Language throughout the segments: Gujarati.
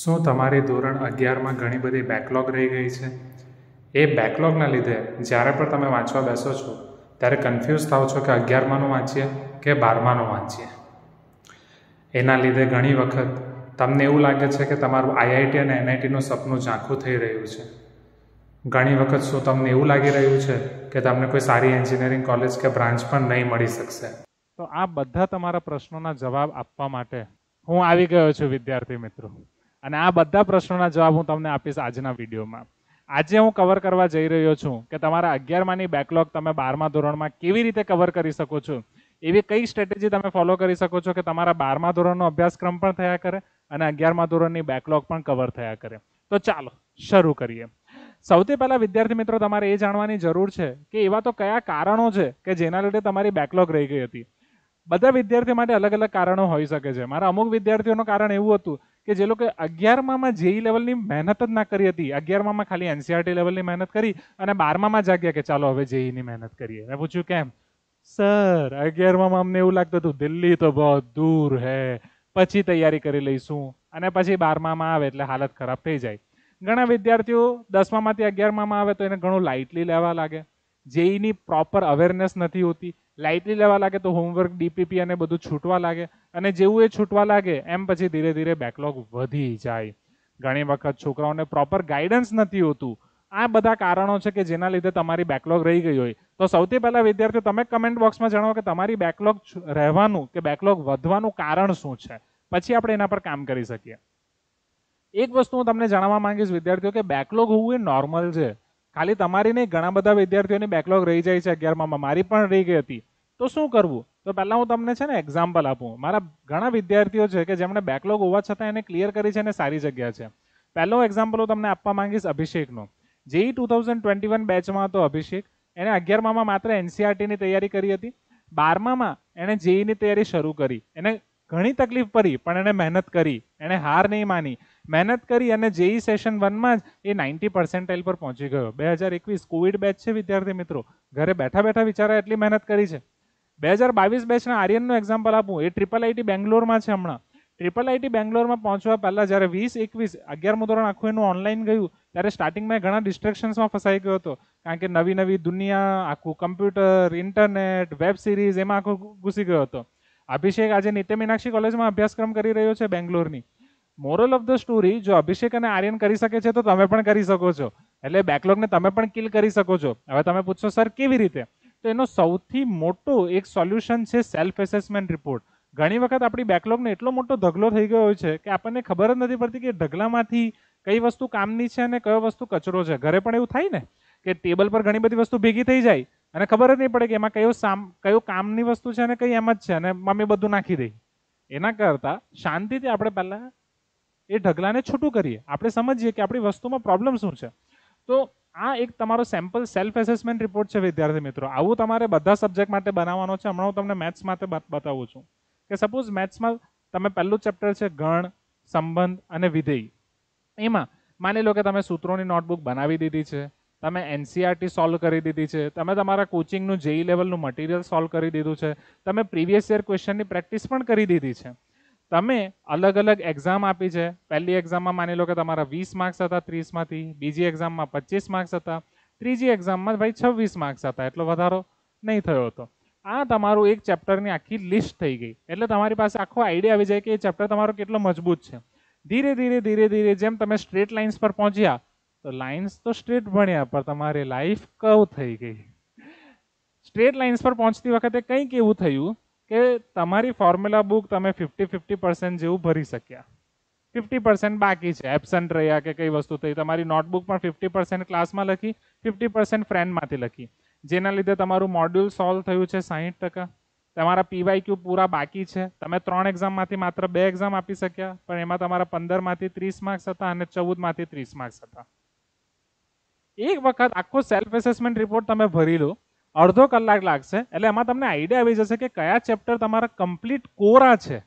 શું તમારી ધોરણ અગિયારમાં ઘણી બધી બેકલોગ રહી ગઈ છે એ બેકલોગના લીધે જ્યારે પણ તમે વાંચવા બેસો છો ત્યારે કન્ફ્યુઝ થાઓ છો કે અગિયારમાંનું વાંચીએ કે બારમાનું વાંચીએ એના લીધે ઘણી વખત તમને એવું લાગે છે કે તમારું આઈઆઈટી અને એનઆઈટીનું સપનું ઝાંખું થઈ રહ્યું છે ઘણી વખત શું તમને એવું લાગી રહ્યું છે કે તમને કોઈ સારી એન્જિનિયરિંગ કોલેજ કે બ્રાન્ચ પણ નહીં મળી શકશે તો આ બધા તમારા પ્રશ્નોના જવાબ આપવા માટે હું આવી ગયો છું વિદ્યાર્થી મિત્રો અને આ બધા પ્રશ્નોના જવાબ હું તમને આપીશ આજના વિડીયોમાં આજે હું કવર કરવા જઈ રહ્યો છું કે તમારા અગિયારમાંની બેકલોગ તમે બારમા ધોરણમાં કેવી રીતે કવર કરી શકો છો એવી કઈ સ્ટ્રેટેજી તમે ફોલો કરી શકો છો કે તમારા બારમા ધોરણનો અભ્યાસક્રમ પણ થયા કરે અને અગિયારમા ધોરણની બેકલોગ પણ કવર થયા કરે તો ચાલો શરૂ કરીએ સૌથી પહેલાં વિદ્યાર્થી મિત્રો તમારે એ જાણવાની જરૂર છે કે એવા તો કયા કારણો છે કે જેના લીધે તમારી બેકલોગ રહી ગઈ હતી બધા વિદ્યાર્થી માટે અલગ અલગ કારણો હોઈ શકે છે મારા અમુક વિદ્યાર્થીઓનું કારણ એવું હતું કે જે લોકોએ અગિયારમામાં જેઈ લેવલની મહેનત જ ના કરી હતી અગિયારમામાં ખાલી એનસીઆરટી લેવલની મહેનત કરી અને બારમામાં જાગ્યા કે ચાલો હવે જેઈની મહેનત કરીએ મેં પૂછ્યું કેમ સર અગિયારમામાં અમને એવું લાગતું હતું દિલ્હી તો બહુ દૂર હે પછી તૈયારી કરી લઈશું અને પછી બારમામાં આવે એટલે હાલત ખરાબ થઈ જાય ઘણા વિદ્યાર્થીઓ દસમામાંથી અગિયારમામાં આવે તો એને ઘણું લાઇટલી લેવા લાગે જેઈની પ્રોપર અવેરનેસ નથી હોતી લાઇટલી લેવા લાગે તો હોમવર્ક ડીપીપી અને બધું છૂટવા લાગે અને જેવું એ છૂટવા લાગે એમ પછી ધીરે ધીરે બેકલોગ વધી જાય ઘણી વખત છોકરાઓને પ્રોપર ગાઈડન્સ નથી હોતું આ બધા કારણો છે કે જેના લીધે તમારી બેકલોગ રહી ગઈ હોય તો સૌથી પહેલાં વિદ્યાર્થીઓ તમે કમેન્ટ બોક્સમાં જણાવો કે તમારી બેકલોગ રહેવાનું કે બેકલોગ વધવાનું કારણ શું છે પછી આપણે એના પર કામ કરી શકીએ એક વસ્તુ હું તમને જણાવવા માંગીશ વિદ્યાર્થીઓ કે બેકલોગ હોવું એ નોર્મલ છે ખાલી તમારી નહીં ઘણા બધા વિદ્યાર્થીઓની બેકલોગ રહી જાય છે અગિયારમાં મારી પણ રહી ગઈ હતી તો શું કરવું તો પહેલાં હું તમને છે ને એક્ઝામ્પલ આપું મારા ઘણા વિદ્યાર્થીઓ છે કે જેમણે બેકલોગ હોવા છતાં એને ક્લિયર કરી છે અને સારી જગ્યા છે પહેલો એક્ઝામ્પલ હું તમને આપવા માંગીશ અભિષેકનો જે ટુ થાઉઝન્ડ ટ્વેન્ટી વન બેચમાં હતો અભિષેક એણે અગિયારમાં માત્ર એનસીઆરટીની e તૈયારી કરી હતી બારમામાં એણે જેઈની e તૈયારી શરૂ કરી એને ઘણી તકલીફ પડી પણ એણે મહેનત કરી એણે હાર નહીં માની મહેનત કરી અને જેઈ સેશન વનમાં જ એ નાઇન્ટી પર્સન્ટાઇલ પર પહોંચી ગયો બે હજાર એકવીસ કોવિડ બેચ છે વિદ્યાર્થી મિત્રો ઘરે બેઠા બેઠા વિચારા એટલી મહેનત કરી છે બે હજાર બાવીસ બેચના આર્યનનું એક્ઝામ્પલ આપું એ ટ્રિપલ આઈટી બેંગ્લોરમાં છે હમણાં ટ્રિપલ આઈટી બેંગ્લોરમાં પહોંચવા પહેલાં જ્યારે વીસ એકવીસ અગિયારમું ધોરણ આખું એનું ઓનલાઈન ગયું ત્યારે સ્ટાર્ટિંગમાં ઘણા ડિસ્ટ્રેક્શન્સમાં ફસાઈ ગયો હતો કારણ કે નવી નવી દુનિયા આખું કમ્પ્યુટર ઇન્ટરનેટ વેબ સિરીઝ એમાં આખું ઘૂસી ગયો હતો અભિષેક આજે નિત્ય મીનાક્ષી કોલેજમાં અભ્યાસક્રમ કરી રહ્યો છે બેંગ્લોરની મોરલ ઓફ ધ સ્ટોરી જો અભિષેક અને આર્યન કરી શકે છે તો તમે પણ કરી શકો છો એટલે બેકલોગને તમે પણ કિલ કરી શકો છો હવે તમે પૂછશો સર કેવી રીતે તો એનો સૌથી મોટો એક સોલ્યુશન છે સેલ્ફ એસેસમેન્ટ રિપોર્ટ ઘણી વખત આપણી બેકલોગને એટલો મોટો ઢગલો થઈ ગયો છે કે આપણને ખબર જ નથી પડતી કે ઢગલામાંથી કઈ વસ્તુ કામની છે અને કયો વસ્તુ કચરો છે ઘરે પણ એવું થાય ને કે ટેબલ પર ઘણી બધી વસ્તુ ભેગી થઈ જાય અને ખબર જ નહીં પડે કે એમાં કયો સામ કયો કામની વસ્તુ છે અને કઈ એમ જ છે અને મમ્મી બધું નાખી દઈ એના કરતાં શાંતિથી આપણે પહેલાં એ ઢગલાને છૂટું કરીએ આપણે સમજીએ કે આપણી વસ્તુમાં પ્રોબ્લેમ શું છે તો આ એક તમારો સેમ્પલ સેલ્ફ એસેસમેન્ટ રિપોર્ટ છે વિદ્યાર્થી મિત્રો આવું તમારે બધા સબ્જેક્ટ માટે બનાવવાનો છે હમણાં હું તમને મેથ્સ માટે બતાવું છું કે સપોઝ મેથ્સમાં તમે પહેલું ચેપ્ટર છે ગણ સંબંધ અને વિધેય એમાં માની લો કે તમે સૂત્રોની નોટબુક બનાવી દીધી છે તમે એનસીઆરટી સોલ્વ e કરી દીધી છે તમે તમારા કોચિંગનું જેઈ લેવલનું મટીરિયલ સોલ્વ કરી દીધું છે તમે પ્રીવિયસ યર ક્વેશ્ચનની પ્રેક્ટિસ પણ કરી દીધી છે તમે અલગ અલગ એક્ઝામ આપી છે પહેલી એક્ઝામમાં માની લો કે તમારા વીસ માર્ક્સ હતા ત્રીસમાંથી બીજી એક્ઝામમાં પચીસ માર્ક્સ હતા ત્રીજી એક્ઝામમાં ભાઈ છવ્વીસ માર્ક્સ હતા એટલો વધારો નહીં થયો હતો આ તમારું એક ચેપ્ટરની આખી લિસ્ટ થઈ ગઈ એટલે તમારી પાસે આખો આઈડિયા આવી જાય કે એ ચેપ્ટર તમારો કેટલો મજબૂત છે ધીરે ધીરે ધીરે ધીરે જેમ તમે સ્ટ્રેટ લાઇન્સ પર પહોંચ્યા તો લાઇન્સ તો સ્ટ્રેટ ભણ્યા પણ તમારી લાઈફ કવ થઈ ગઈ સ્ટ્રેટ લાઇન્સ પર પહોંચતી વખતે કંઈક એવું થયું કે તમારી ફોર્મ્યુલા બુક તમે ફિફ્ટી ફિફ્ટી પર્સન્ટ જેવું ભરી શક્યા ફિફ્ટી પર્સન્ટ બાકી છે એબસન્ટ રહ્યા કે કઈ વસ્તુ થઈ તમારી નોટબુક પણ ફિફ્ટી પર્સન્ટ ક્લાસમાં લખી ફિફ્ટી પર્સન્ટ ફ્રેન્ડમાંથી લખી જેના લીધે તમારું મોડ્યુલ સોલ્વ થયું છે સાહીઠ ટકા તમારા ક્યુ પૂરા બાકી છે તમે ત્રણ એક્ઝામમાંથી માત્ર બે એક્ઝામ આપી શક્યા પણ એમાં તમારા પંદરમાંથી ત્રીસ માર્ક્સ હતા અને ચૌદમાંથી ત્રીસ માર્ક્સ હતા એક વખત આખો સેલ્ફ એસેસમેન્ટ રિપોર્ટ તમે ભરી લો અડધો કલાક લાગશે એટલે એમાં તમને આઈડિયા આવી જશે કે કયા ચેપ્ટર તમારા કમ્પ્લીટ કોરા છે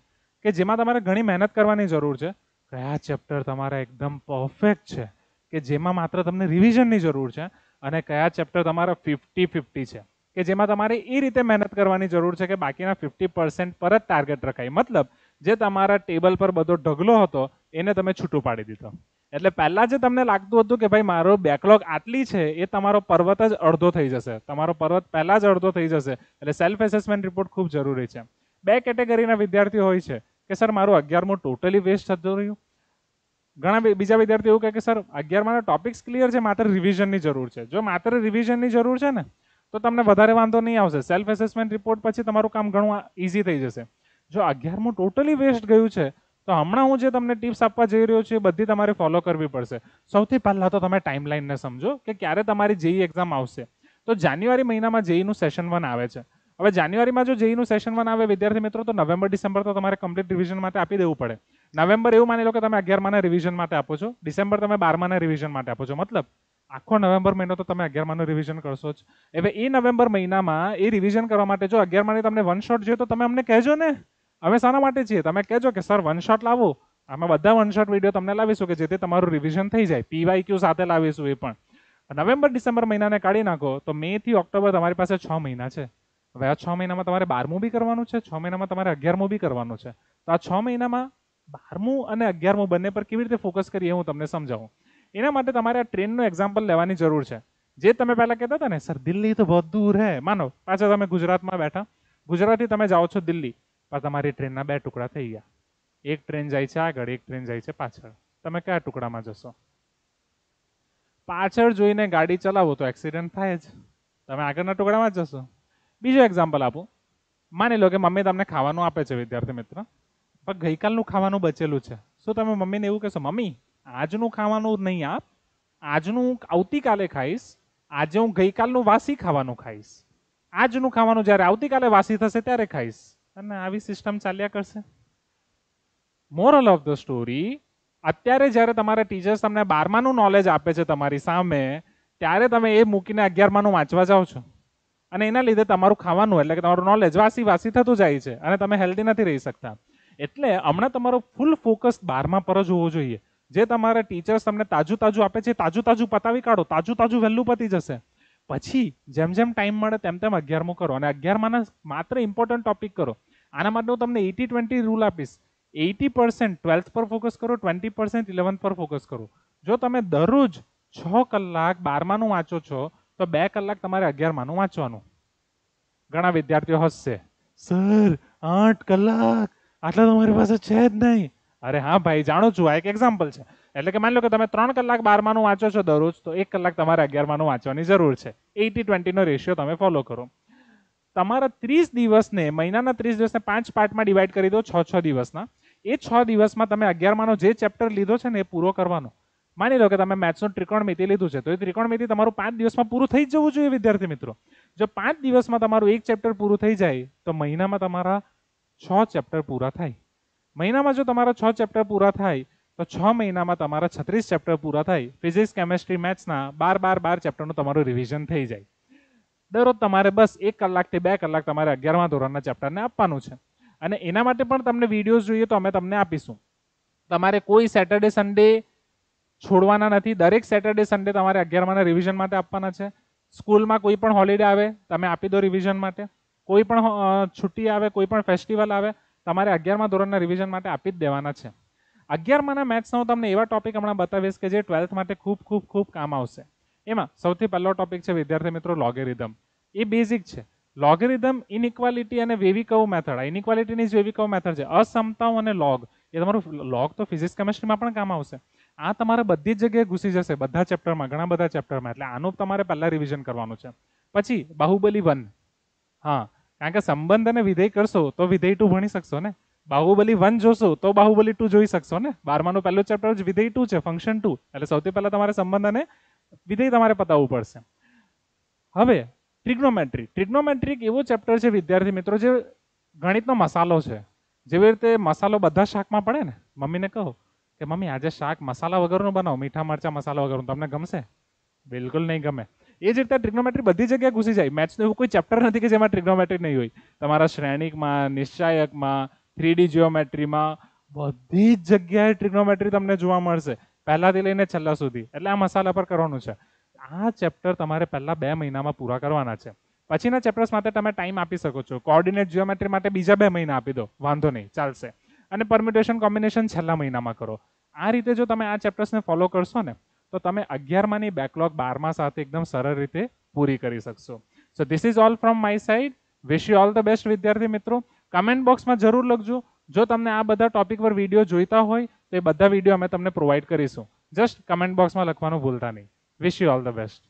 કે જેમાં તમારે ઘણી મહેનત કરવાની જરૂર છે કયા ચેપ્ટર તમારા એકદમ પરફેક્ટ છે કે જેમાં માત્ર તમને રિવિઝનની જરૂર છે અને કયા ચેપ્ટર તમારા ફિફ્ટી ફિફ્ટી છે કે જેમાં તમારે એ રીતે મહેનત કરવાની જરૂર છે કે બાકીના ફિફ્ટી પર્સન્ટ પર જ ટાર્ગેટ રખાય મતલબ જે તમારા ટેબલ પર બધો ઢગલો હતો એને તમે છૂટું પાડી દીધો એટલે પહેલાં જે તમને લાગતું હતું કે ભાઈ મારો બેકલોગ આટલી છે એ તમારો પર્વત જ અડધો થઈ જશે તમારો પર્વત પહેલાં જ અડધો થઈ જશે એટલે સેલ્ફ એસેસમેન્ટ રિપોર્ટ ખૂબ જરૂરી છે બે કેટેગરીના વિદ્યાર્થીઓ હોય છે કે સર મારું અગિયારમું ટોટલી વેસ્ટ થતું રહ્યું ઘણા બીજા વિદ્યાર્થીઓ એવું કહે કે સર અગિયારમાંના ટોપિક્સ ક્લિયર છે માત્ર રિવિઝનની જરૂર છે જો માત્ર રિવિઝનની જરૂર છે ને તો તમને વધારે વાંધો નહીં આવશે સેલ્ફ એસેસમેન્ટ રિપોર્ટ પછી તમારું કામ ઘણું ઇઝી થઈ જશે જો અગિયારમું ટોટલી વેસ્ટ ગયું છે તો હમણાં હું જે તમને ટિપ્સ આપવા જઈ રહ્યો છું એ બધી તમારે ફોલો કરવી પડશે સૌથી પહેલાં તો તમે ટાઈમલાઈનને સમજો કે ક્યારે તમારી જેઈ એક્ઝામ e આવશે તો જાન્યુઆરી મહિનામાં જેઈનું સેશન વન આવે છે હવે જાન્યુઆરીમાં જો જેઈનું સેશન વન આવે વિદ્યાર્થી મિત્રો તો નવેમ્બર ડિસેમ્બર તો તમારે કમ્પ્લીટ રિવિઝન માટે આપી દેવું પડે નવેમ્બર એવું માની લો કે તમે અગિયારમાના રિવિઝન માટે આપો છો ડિસેમ્બર તમે બારમાના રિવિઝન માટે આપો છો મતલબ આખો નવેમ્બર મહિનો તો તમે અગિયારમાનું રિવિઝન કરશો જ હવે એ નવેમ્બર મહિનામાં એ રિવિઝન કરવા માટે જો અગિયારમાની તમને વન શોટ જોઈએ તો તમે અમને કહેજો ને હવે શાના માટે છીએ તમે કહેજો કે સર વન શોટ લાવો અમે બધા વન શોટ વિડીયો તમને લાવીશું કે જેથી તમારું રિવિઝન થઈ જાય પીવાય ક્યુ સાથે લાવીશું એ પણ નવેમ્બર ડિસેમ્બર મહિનાને કાઢી નાખો તો મે થી ઓક્ટોબર તમારી પાસે છ મહિના છે હવે આ છ મહિનામાં તમારે બારમું બી કરવાનું છે છ મહિનામાં તમારે અગિયારમું બી કરવાનું છે તો આ છ મહિનામાં બારમું અને અગિયારમું બંને પર કેવી રીતે ફોકસ કરીએ હું તમને સમજાવું એના માટે તમારે આ ટ્રેનનું એક્ઝામ્પલ લેવાની જરૂર છે જે તમે પહેલાં કહેતા હતા ને સર દિલ્હી તો બહુ દૂર હે માનો પાછા તમે ગુજરાતમાં બેઠા ગુજરાતથી તમે જાઓ છો દિલ્હી આ તમારી ટ્રેનના બે ટુકડા થઈ ગયા એક ટ્રેન જાય છે આગળ એક ટ્રેન જાય છે પાછળ તમે કયા ટુકડામાં જશો પાછળ જોઈને ગાડી ચલાવો તો એક્સિડન્ટ થાય જ તમે આગળના ટુકડામાં જ જશો બીજું એક્ઝામ્પલ આપું માની લો કે મમ્મી તમને ખાવાનું આપે છે વિદ્યાર્થી મિત્ર પણ ગઈકાલનું ખાવાનું બચેલું છે શું તમે મમ્મીને એવું કહેશો મમ્મી આજનું ખાવાનું નહીં આપ આજનું આવતીકાલે ખાઈશ આજે હું ગઈકાલનું વાસી ખાવાનું ખાઈશ આજનું ખાવાનું જ્યારે આવતીકાલે વાસી થશે ત્યારે ખાઈશ અને આવી સિસ્ટમ ચાલ્યા કરશે મોરલ ઓફ ધ સ્ટોરી અત્યારે જ્યારે તમારા ટીચર્સ તમને બારમાનું નોલેજ આપે છે તમારી સામે ત્યારે તમે એ મૂકીને અગિયારમાનું વાંચવા જાઓ છો અને એના લીધે તમારું ખાવાનું એટલે કે તમારું નોલેજ વાસી વાસી થતું જાય છે અને તમે હેલ્ધી નથી રહી શકતા એટલે હમણાં તમારો ફૂલ ફોકસ બારમા પર જ હોવો જોઈએ જે તમારા ટીચર્સ તમને તાજું તાજું આપે છે તાજું તાજું પતાવી કાઢો તાજું તાજું વહેલું પતી જશે પછી જેમ જેમ ટાઈમ મળે તેમ તેમ અગિયારમું કરો અને અગિયારમાંના માત્ર ઇમ્પોર્ટન્ટ ટોપિક કરો આના માટે હું તમને એટી ટ્વેન્ટી રૂલ આપીશ એટી પર્સન્ટ ટ્વેલ્થ પર ફોકસ કરો ટ્વેન્ટી પર્સન્ટ ઇલેવન્થ પર ફોકસ કરો જો તમે દરરોજ છ કલાક બારમાનું વાંચો છો તો બે કલાક તમારે અગિયારમાનું વાંચવાનું ઘણા વિદ્યાર્થીઓ હસશે સર આઠ કલાક આટલા તમારી પાસે છે જ નહીં અરે હા ભાઈ જાણો છું આ એક એક્ઝામ્પલ છે એટલે કે માની લો કે તમે ત્રણ કલાક બારમાનું વાંચો છો દરરોજ તો એક કલાક તમારે અગિયારમાનું વાંચવાની જરૂર છે એટી ટ્વેન્ટીનો રેશિયો તમે ફોલો કરો તમારા ત્રીસ દિવસને મહિનાના ત્રીસ દિવસને પાંચ પાર્ટમાં ડિવાઈડ કરી દો છ છ દિવસના એ છ દિવસમાં તમે અગિયારમાનો જે ચેપ્ટર લીધો છે ને એ પૂરો કરવાનો માની લો કે તમે મેથ્સનું ત્રિકોણમિતિ લીધું છે તો એ ત્રિકોણ ત્રિકોણમિતિ તમારું પાંચ દિવસમાં પૂરું થઈ જવું જોઈએ વિદ્યાર્થી મિત્રો જો પાંચ દિવસમાં તમારું એક ચેપ્ટર પૂરું થઈ જાય તો મહિનામાં તમારા છ ચેપ્ટર પૂરા થાય મહિનામાં જો તમારા છ ચેપ્ટર પૂરા થાય તો છ મહિનામાં તમારા છત્રીસ ચેપ્ટર પૂરા થાય ફિઝિક્સ કેમેસ્ટ્રી મેથ્સના બાર બાર બાર ચેપ્ટરનું તમારું રિવિઝન થઈ જાય દરરોજ તમારે બસ એક કલાકથી બે કલાક તમારે અગિયારમા ધોરણના ચેપ્ટરને આપવાનું છે અને એના માટે પણ તમને વિડીયોઝ જોઈએ તો અમે તમને આપીશું તમારે કોઈ સેટરડે સન્ડે છોડવાના નથી દરેક સેટરડે સન્ડે તમારે અગિયારમાના રિવિઝન માટે આપવાના છે સ્કૂલમાં કોઈ પણ હોલિડે આવે તમે આપી દો રિવિઝન માટે કોઈ પણ છુટ્ટી આવે કોઈ પણ ફેસ્ટિવલ આવે તમારે અગિયારમા ધોરણના રિવિઝન માટે આપી જ દેવાના છે અગિયારમાંના મેથ્સનો હું તમને એવા ટોપિક હમણાં બતાવીશ કે જે ટ્વેલ્થ માટે ખૂબ ખૂબ ખૂબ કામ આવશે એમાં સૌથી પહેલો ટોપિક છે વિદ્યાર્થી મિત્રો લોગેરિધમ એ બેઝિક છે લોગેરિધમ ઇનઇક્વાલિટી અને વેવી વેવિકવ મેથડ આ ઇનઇક્વાલિટીની જ વેવિકવ મેથડ છે અસમતાઓ અને લોગ એ તમારું લોગ તો ફિઝિક્સ કેમેસ્ટ્રીમાં પણ કામ આવશે આ તમારે બધી જ જગ્યાએ ઘૂસી જશે બધા ચેપ્ટરમાં ઘણા બધા ચેપ્ટરમાં એટલે આનું તમારે પહેલાં રિવિઝન કરવાનું છે પછી બાહુબલી વન હા કારણ કે સંબંધ અને વિધેય કરશો તો વિધેય ટુ ભણી શકશો ને બાહુબલી વન જોશો તો બાહુબલી ટુ જોઈ શકશો ને બારમાનું પહેલું ચેપ્ટર જ વિધેય ટુ છે ફંક્શન ટુ એટલે સૌથી પહેલા તમારે સંબંધ અને વિધેય તમારે પતાવવું પડશે હવે ટ્રિગ્નોમેટ્રી ટ્રિગ્નોમેટ્રી એવો ચેપ્ટર છે વિદ્યાર્થી મિત્રો જે ગણિતનો મસાલો છે જેવી રીતે મસાલો બધા શાકમાં પડે ને મમ્મીને કહો કે મમ્મી આજે શાક મસાલા વગરનું બનાવો મીઠા મરચા મસાલા વગરનું તમને ગમશે બિલકુલ નહીં ગમે એ જ રીતે ટ્રિગ્નોમેટ્રી બધી જગ્યાએ ઘૂસી જાય મેથ્સનું એવું કોઈ ચેપ્ટર નથી કે જેમાં ટ્રિગ્નોમેટ્રી નહીં હોય તમારા શ્રેણીકમાં નિશ્ચાયકમાં થ્રીડી જીઓમેટ્રીમાં બધી જ જગ્યાએ ટ્રિગ્નોમેટ્રી તમને જોવા મળશે પહેલાંથી લઈને છેલ્લા સુધી એટલે આ મસાલા પર કરવાનું છે આ ચેપ્ટર તમારે પહેલાં બે મહિનામાં પૂરા કરવાના છે પછીના ચેપ્ટર્સ માટે તમે ટાઈમ આપી શકો છો કોઓર્ડિનેટ જીઓમેટ્રી માટે બીજા બે મહિના આપી દો વાંધો નહીં ચાલશે અને પરમ્યુટેશન કોમ્બિનેશન છેલ્લા મહિનામાં કરો આ રીતે જો તમે આ ચેપ્ટર્સને ફોલો કરશો ને તો તમે અગિયારમાંની બેકલોગ બારમાં સાથે એકદમ સરળ રીતે પૂરી કરી શકશો so this is all from my side wish you all the best વિદ્યાર્થી મિત્રો કમેન્ટ બોક્સમાં જરૂર લખજો જો તમને આ બધા ટોપિક પર વિડીયો જોઈતા હોય તો એ બધા વિડીયો અમે તમને પ્રોવાઈડ કરીશું જસ્ટ કમેન્ટ બોક્સમાં લખવાનું ભૂલતા નહીં wish you all the best